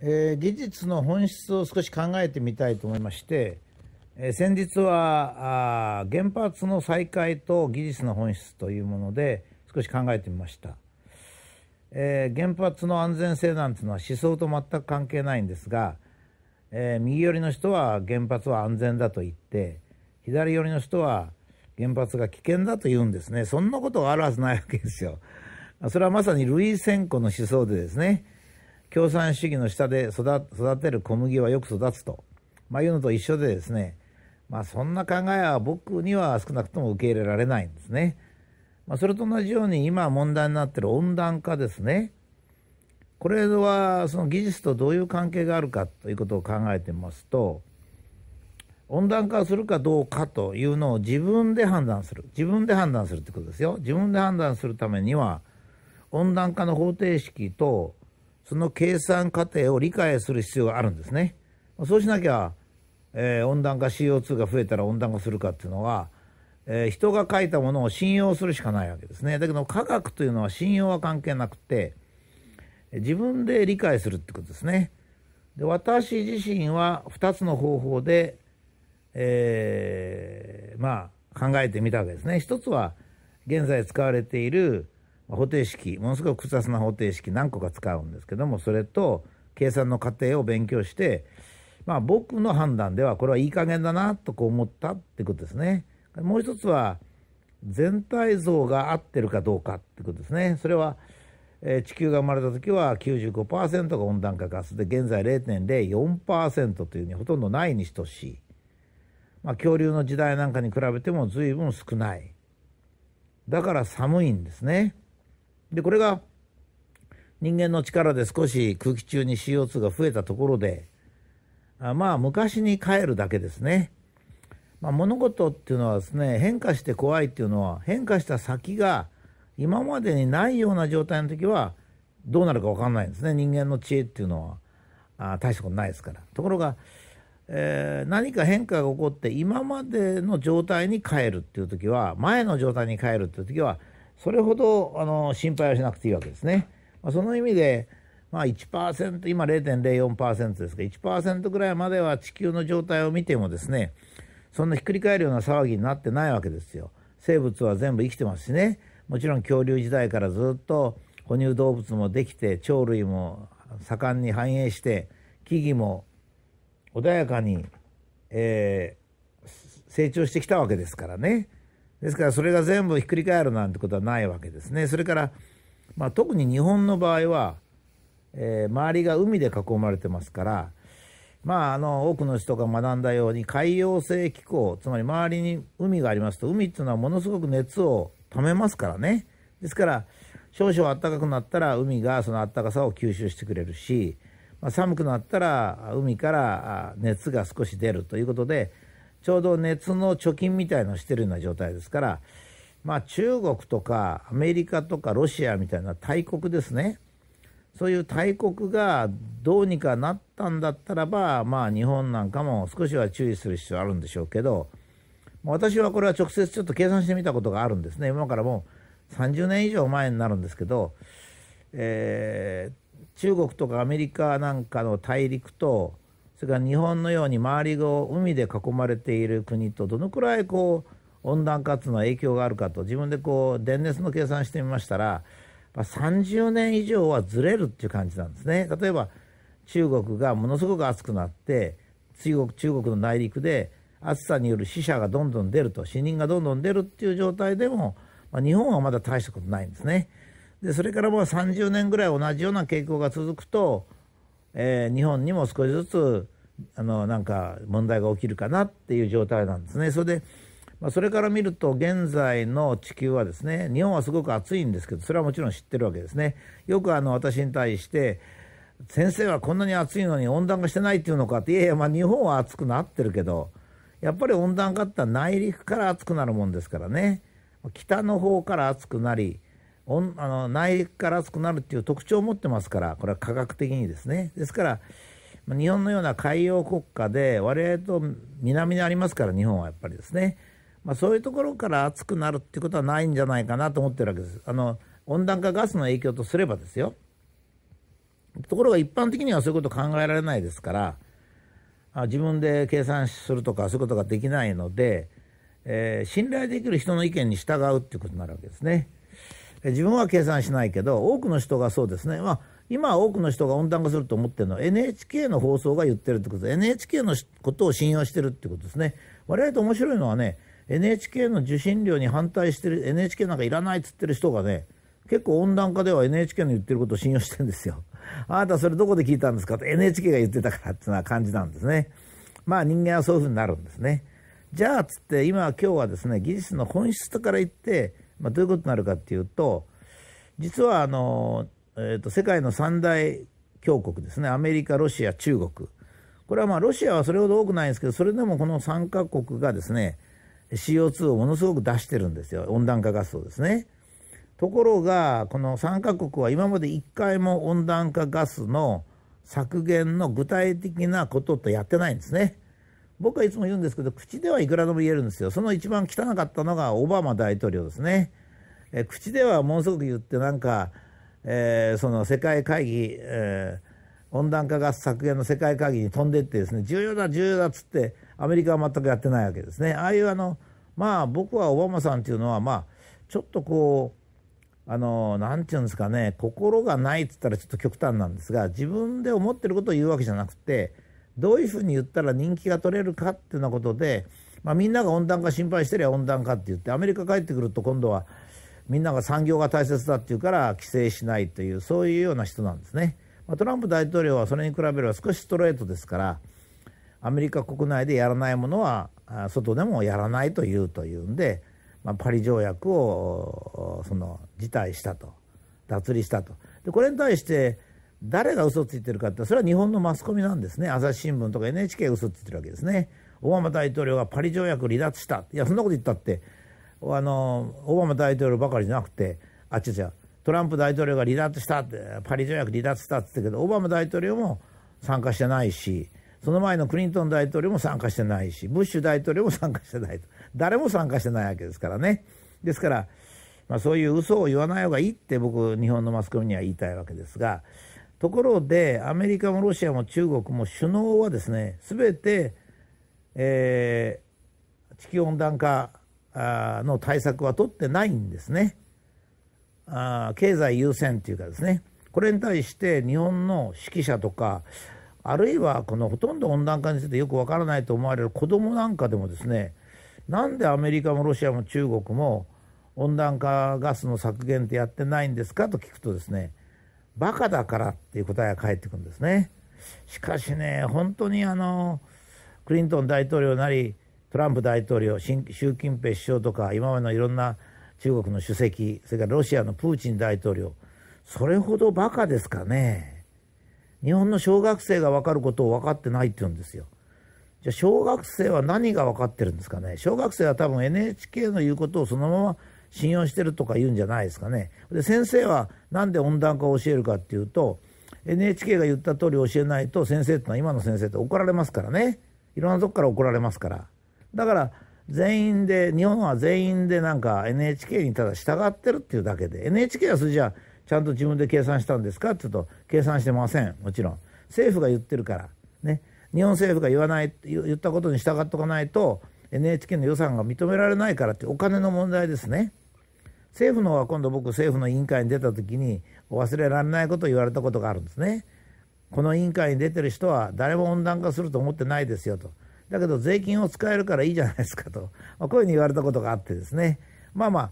えー、技術の本質を少し考えてみたいと思いまして、えー、先日はあ原発の再開と技術の本質というもので少し考えてみました、えー、原発の安全性なんていうのは思想と全く関係ないんですが、え右寄りの人は原発は安全だと言って左寄りの人は原発が危険だと言うんですねそんなことがあるはずないわけですよそれはまさに類戦セの思想でですね共産主義の下で育てる小麦はよく育つと、まあ、いうのと一緒でですね、まあ、そんな考えは僕には少なくとも受け入れられないんですね。まあ、それと同じように今問題になってる温暖化ですね。これはその技術とどういう関係があるかということを考えてますと温暖化するかどうかというのを自分で判断する自分で判断するってことですよ。自分で判断するためには温暖化の方程式とその計算過程を理解する必要があるんですね。そうしなきゃ、えー、温暖化 CO2 が増えたら温暖化するかっていうのは、えー、人が書いたものを信用するしかないわけですね。だけど科学というのは信用は関係なくて、自分で理解するってことですね。で私自身は2つの方法で、えー、まあ考えてみたわけですね。1つは現在使われている方程式ものすごく複雑な方程式何個か使うんですけどもそれと計算の過程を勉強して、まあ、僕の判断ではこれはいい加減だなとこう思ったってことですね。もう一つは全体像が合ってるかどうかってことですね。それは、え地球が生まれた時は95%が温暖化ガスで現在0.04%というふうにほとんどないに等しい。まあ、恐竜の時代なんかに比べても随分少ない。だから寒いんですね。でこれが人間の力で少し空気中に CO2 が増えたところであまあ昔に帰るだけですね、まあ、物事っていうのはですね変化して怖いっていうのは変化した先が今までにないような状態の時はどうなるか分かんないんですね人間の知恵っていうのはあ大したことないですからところが、えー、何か変化が起こって今までの状態に変えるっていう時は前の状態に変えるっていう時はそれほどあの心配はしなくていいわけですね。まあ、その意味で、まあ1%、1%今0.04%ですが1%ぐらいまでは地球の状態を見てもですねそんなひっくり返るような騒ぎになってないわけですよ。生物は全部生きてますしねもちろん恐竜時代からずっと哺乳動物もできて鳥類も盛んに繁栄して木々も穏やかに、えー、成長してきたわけですからねですからそれが全部ひっくり返るなんてことはないわけですね。それから、まあ、特に日本の場合は、えー、周りが海で囲まれてますから、まあ、あの多くの人が学んだように海洋性気候つまり周りに海がありますと海っていうのはものすごく熱をためますからねですから少々暖かくなったら海がその暖かさを吸収してくれるし、まあ、寒くなったら海から熱が少し出るということでちょうど熱の貯金みたいのをしてるような状態ですから、まあ、中国とかアメリカとかロシアみたいな大国ですね。そういう大国がどうにかなったんだったらば、まあ日本なんかも少しは注意する必要あるんでしょうけど、私はこれは直接ちょっと計算してみたことがあるんですね。今からもう30年以上前になるんですけど、えー、中国とかアメリカなんかの大陸とそれから日本のように周りを海で囲まれている国とどのくらいこう温暖化というのは影響があるかと自分でこう電熱の計算してみましたら30年以上はずれるっていう感じなんですね。例えば中国がものすごく暑くなって中国中国の内陸で暑さによる死者がどんどん出ると死人がどんどん出るっていう状態でも、まあ、日本はまだ大したことないんですね。でそれからもう30年ぐらい同じような傾向が続くとえー、日本にも少しずつあのなんか問題が起きるかなっていう状態なんですね。それでまあ、それから見ると現在の地球はですね日本はすごく暑いんですけどそれはもちろん知ってるわけですね。よくあの私に対して先生はこんなに暑いのに温暖化してないっていうのかっていやいやまあ日本は暑くなってるけどやっぱり温暖化って内陸から暑くなるもんですからね北の方から暑くなりあの内から熱くなるっていう特徴を持ってますからこれは科学的にですねですから日本のような海洋国家で我々と南にありますから日本はやっぱりですね、まあ、そういうところから暑くなるっていうことはないんじゃないかなと思ってるわけですあの温暖化ガスの影響とすればですよところが一般的にはそういうこと考えられないですから自分で計算するとかそういうことができないので、えー、信頼できる人の意見に従うっていうことになるわけですね。自分は計算しないけど多くの人がそうですね、まあ、今多くの人が温暖化すると思ってるのは NHK の放送が言ってるってことで NHK のことを信用してるってことですね我々と面白いのはね NHK の受信料に反対してる NHK なんかいらないっつってる人がね結構温暖化では NHK の言ってることを信用してるんですよ。あなたそれどこで聞いたんですかって NHK が言ってたからってな感じなんですね。まあ人間はそういうふうになるんですね。じゃあつって今今日はですね技術の本質から言ってまあ、どういうことになるかっていうと実はあの、えー、と世界の三大強国ですねアメリカロシア中国これはまあロシアはそれほど多くないんですけどそれでもこの3カ国がですね CO2 をものすごく出してるんですよ温暖化ガスをですね。ところがこの3カ国は今まで1回も温暖化ガスの削減の具体的なことってやってないんですね。僕はいつも言うんですけど口ではいくらでも言えるんですよその一番汚かったのがオバマ大統領ですね、え口ではものすごく言ってなんか、えー、その世界会議、えー、温暖化ガス削減の世界会議に飛んでってですね重要だ重要だっつってアメリカは全くやってないわけですねああいうあのまあ僕はオバマさんっていうのはまあちょっとこうあの何て言うんですかね心がないっつったらちょっと極端なんですが自分で思ってることを言うわけじゃなくてどういうふうに言ったら人気が取れるかっていうようなことで、まあ、みんなが温暖化心配してりゃ温暖化って言ってアメリカ帰ってくると今度はみんなが産業が大切だっていうから規制しないというそういうような人なんですね。まあ、トランプ大統領はそれに比べれば少しストレートですからアメリカ国内でやらないものは外でもやらないというというんで、まあ、パリ条約をその辞退したと脱離したと。でこれに対して誰が嘘ついてるかってそれは日本のマスコミなんですね朝日新聞とか NHK が嘘ついてるわけですねオバマ大統領がパリ条約離脱したいやそんなこと言ったってあのオバマ大統領ばかりじゃなくてあっちじゃトランプ大統領が離脱したってパリ条約離脱したって言ったけどオバマ大統領も参加してないしその前のクリントン大統領も参加してないしブッシュ大統領も参加してないと誰も参加してないわけですからねですから、まあ、そういう嘘を言わない方がいいって僕日本のマスコミには言いたいわけですが。ところで、アメリカもロシアも中国も首脳はですね、すべて、えー、地球温暖化の対策は取ってないんですね。あ経済優先というかですね、これに対して日本の指揮者とか、あるいはこのほとんど温暖化についてよくわからないと思われる子供なんかでもですね、なんでアメリカもロシアも中国も温暖化ガスの削減ってやってないんですかと聞くとですね、バカだからっていう答えが返ってくるんですね。しかしね、本当にあの、クリントン大統領なり、トランプ大統領、習近平首相とか、今までのいろんな中国の主席、それからロシアのプーチン大統領、それほどバカですかね。日本の小学生が分かることを分かってないって言うんですよ。じゃあ小学生は何が分かってるんですかね。小学生は多分 NHK の言うことをそのまま信用してるとか言うんじゃないですかね。で先生は何で温暖化を教えるかっていうと NHK が言った通り教えないと先生ってのは今の先生って怒られますからね。いろんなとこから怒られますから。だから全員で日本は全員でなんか NHK にただ従ってるっていうだけで NHK はそれじゃあちゃんと自分で計算したんですかって言うと計算してませんもちろん政府が言ってるからね日本政府が言わない言ったことに従っておかないと NHK の予算が認められないからってお金の問題ですね。政府の方は今度僕政府の委員会に出た時に忘れられないことを言われたことがあるんですね。この委員会に出てる人は誰も温暖化すると思ってないですよと。だけど税金を使えるからいいじゃないですかと、まあ、こういうふうに言われたことがあってですね。まあまあ、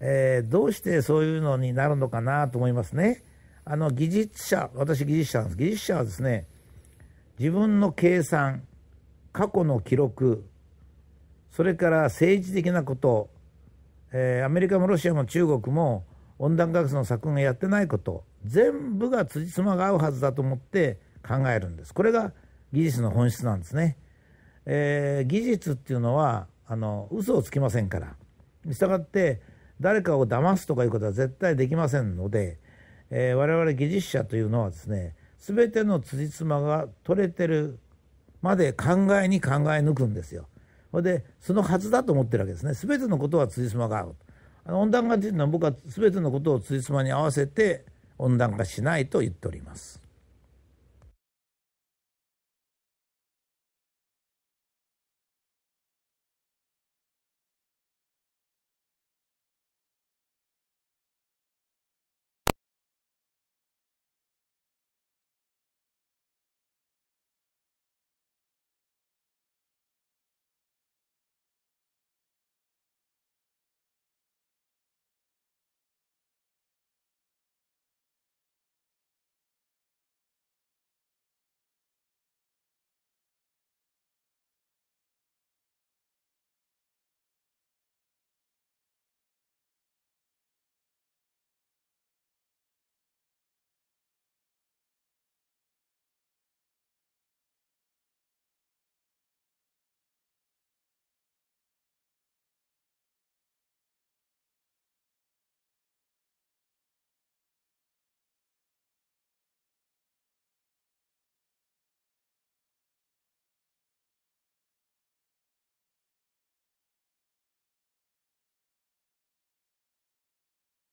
えー、どうしてそういうのになるのかなと思いますね。あの技術者、私技術者なんです。技術者はですね、自分の計算過去の記録それから政治的なこと、えー、アメリカもロシアも中国も温暖化学の削減やってないこと全部が辻褄が合うはずだと思って考えるんですこれが技術の本質なんですね、えー、技術っていうのはあの嘘をつきませんからしたがって誰かを騙すとかいうことは絶対できませんので、えー、我々技術者というのはですね全ての辻褄が取れてるまで考えに考え抜くんですよ。それでそのはずだと思ってるわけですね全てのことは辻褄が合うあの温暖化っていうのは僕は全てのことを辻褄に合わせて温暖化しないと言っております。